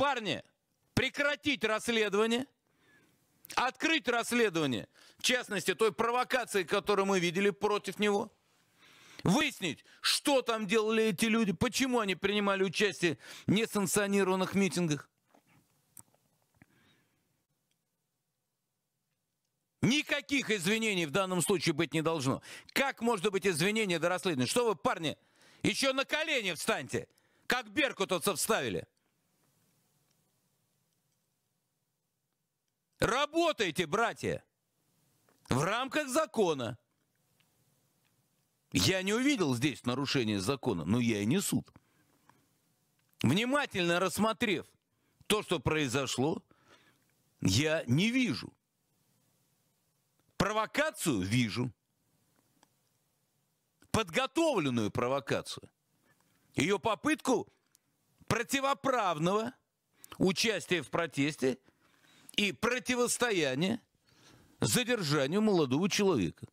парни, прекратить расследование, открыть расследование, в частности, той провокации, которую мы видели против него, выяснить, что там делали эти люди, почему они принимали участие в несанкционированных митингах. Никаких извинений в данном случае быть не должно. Как может быть извинение до расследования? Что вы, парни, еще на колени встаньте, как беркутовцев вставили. Работайте, братья, в рамках закона. Я не увидел здесь нарушения закона, но я и не суд. Внимательно рассмотрев то, что произошло, я не вижу. Провокацию вижу. Подготовленную провокацию. Ее попытку противоправного участия в протесте – и противостояние задержанию молодого человека.